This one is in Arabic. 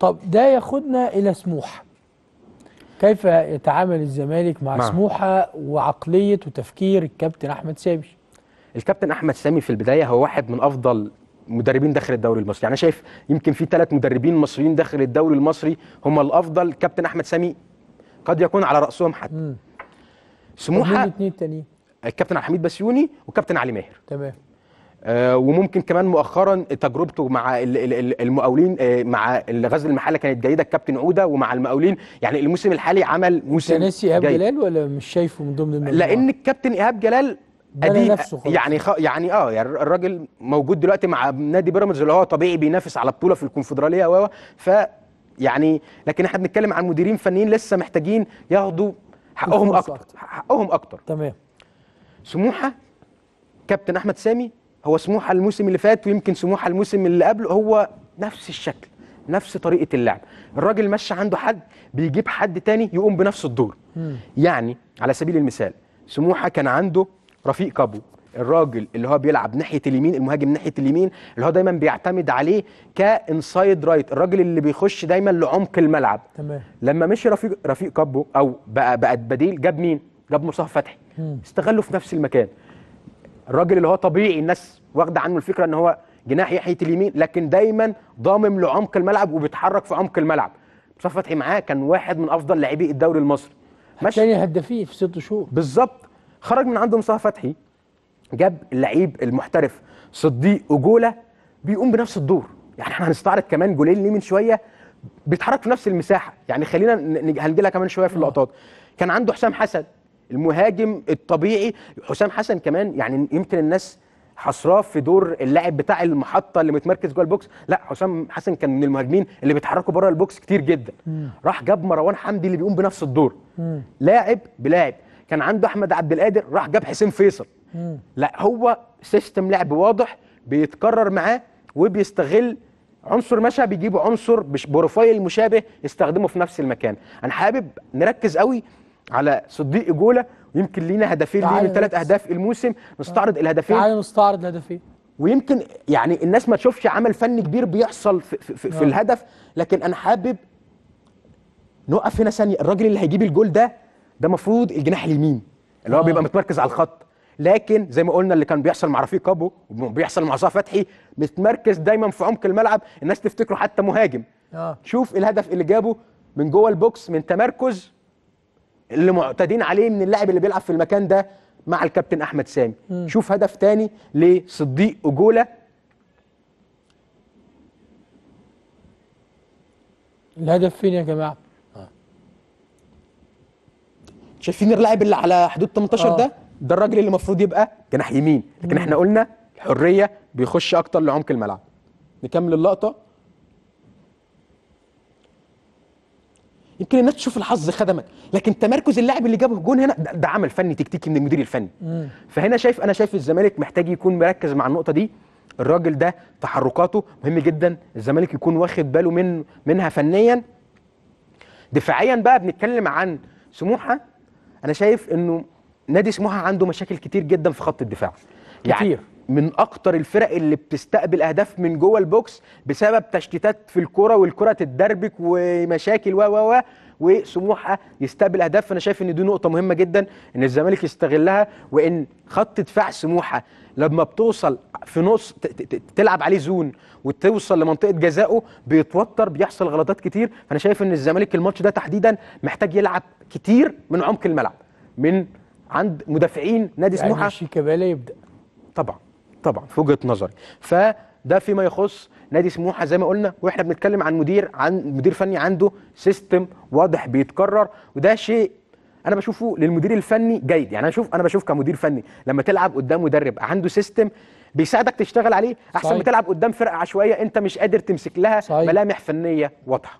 طب ده ياخدنا إلى سموحة كيف يتعامل الزمالك مع, مع. نعم. سموحة وعقلية وتفكير الكابتن أحمد سامي الكابتن أحمد سامي في البداية هو واحد من أفضل مدربين داخل الدوري المصري يعني شايف يمكن في ثلاث مدربين مصريين داخل الدوري المصري هم الافضل كابتن احمد سامي قد يكون على راسهم حد سموحه الاثنين التانيين الكابتن عبد الحميد بسيوني والكابتن علي ماهر تمام آه، وممكن كمان مؤخرا تجربته مع المقاولين آه، مع غزل المحله كانت جيده الكابتن عوده ومع المقاولين يعني الموسم الحالي عمل موسم انت ناسي ايهاب جلال ولا مش شايفه من ضمن المجموعه؟ لان الكابتن ايهاب جلال ادي يعني خ... يعني اه يعني الراجل موجود دلوقتي مع نادي بيراميدز اللي هو طبيعي بينافس على بطوله في الكونفدراليه و ف يعني لكن احنا بنتكلم عن مديرين فنيين لسه محتاجين ياخدوا حقهم اكتر حقهم اكتر تمام سموحه كابتن احمد سامي هو سموحه الموسم اللي فات ويمكن سموحه الموسم اللي قبله هو نفس الشكل نفس طريقه اللعب الراجل مشى عنده حد بيجيب حد تاني يقوم بنفس الدور يعني على سبيل المثال سموحه كان عنده رفيق كابو الراجل اللي هو بيلعب ناحيه اليمين المهاجم ناحيه اليمين اللي هو دايما بيعتمد عليه كانسايد رايت الراجل اللي بيخش دايما لعمق الملعب تمام لما مشي رفيق رفيق كابو او بقى بقى بديل جاب مين جاب مصطفى فتحي استغله في نفس المكان الراجل اللي هو طبيعي الناس واخده عنه الفكره ان هو جناح ناحيه اليمين لكن دايما ضامم لعمق الملعب وبيتحرك في عمق الملعب مصطفى فتحي معاه كان واحد من افضل لاعبي الدوري المصري ثاني هدافيه في ست شهور بالظبط خرج من عنده مصطفى فتحي جاب اللعيب المحترف صديق وجوله بيقوم بنفس الدور يعني احنا هنستعرض كمان جولين ليه من شويه بيتحرك في نفس المساحه يعني خلينا هنجي لها كمان شويه في آه. اللقطات كان عنده حسام حسن المهاجم الطبيعي حسام حسن كمان يعني يمكن الناس حصراه في دور اللاعب بتاع المحطه اللي متمركز جوه البوكس لا حسام حسن كان من المهاجمين اللي بيتحركوا بره البوكس كتير جدا مم. راح جاب مروان حمدي اللي بيقوم بنفس الدور مم. لاعب بلاعب كان عنده احمد عبد القادر راح جاب حسين فيصل مم. لا هو سيستم لعب واضح بيتكرر معاه وبيستغل عنصر مشى بيجيبه عنصر بروفايل مشابه يستخدمه في نفس المكان انا حابب نركز قوي على صديق جولة ويمكن لينا هدفين لينا من ثلاث اهداف الموسم نستعرض الهدفين تعالى نستعرض الهدفين ويمكن يعني الناس ما تشوفش عمل فني كبير بيحصل في, في, في نعم. الهدف لكن انا حابب نقف هنا ثانيه الراجل اللي هيجيب الجول ده ده المفروض الجناح اليمين اللي هو آه. بيبقى متمركز على الخط لكن زي ما قلنا اللي كان بيحصل مع رفيق ابو وبيحصل مع صلاح فتحي متمركز دايما في عمق الملعب الناس تفتكره حتى مهاجم آه. شوف الهدف اللي جابه من جوه البوكس من تمركز اللي معتادين عليه من اللاعب اللي بيلعب في المكان ده مع الكابتن احمد سامي مم. شوف هدف تاني لصديق اجولا الهدف فين يا جماعه آه. شايفين اللاعب اللي على حدود 18 ده آه. ده الراجل اللي المفروض يبقى جناح يمين لكن احنا قلنا الحريه بيخش اكتر لعمق الملعب نكمل اللقطه يمكن الناس تشوف الحظ خدمك لكن تمركز اللاعب اللي جابه الجون هنا ده, ده عمل فني تكتيكي من المدير الفني مم. فهنا شايف انا شايف الزمالك محتاج يكون مركز مع النقطه دي الراجل ده تحركاته مهم جدا الزمالك يكون واخد باله من منها فنيا دفاعيا بقى بنتكلم عن سموحه انا شايف انه نادي سموحه عنده مشاكل كتير جدا في خط الدفاع يعني كتير يعني من اكتر الفرق اللي بتستقبل اهداف من جوه البوكس بسبب تشتيتات في الكوره والكره تتدربك ومشاكل و و و وسموحه يستقبل اهداف فانا شايف ان دي نقطه مهمه جدا ان الزمالك يستغلها وان خط دفاع سموحه لما بتوصل في نص تلعب عليه زون وتوصل لمنطقه جزائه بيتوتر بيحصل غلطات كتير فانا شايف ان الزمالك الماتش ده تحديدا محتاج يلعب كتير من عمق الملعب من عند مدافعين نادي يعني سموحه شيكابالا يبدا طبعا طبعا في وجهه نظري فده فيما يخص نادي سموحه زي ما قلنا واحنا بنتكلم عن مدير عن مدير فني عنده سيستم واضح بيتكرر وده شيء انا بشوفه للمدير الفني جيد يعني انا بشوف انا بشوف كمدير فني لما تلعب قدام مدرب عنده سيستم بيساعدك تشتغل عليه احسن ما تلعب قدام فرقه عشوائيه انت مش قادر تمسك لها صحيح. ملامح فنيه واضحه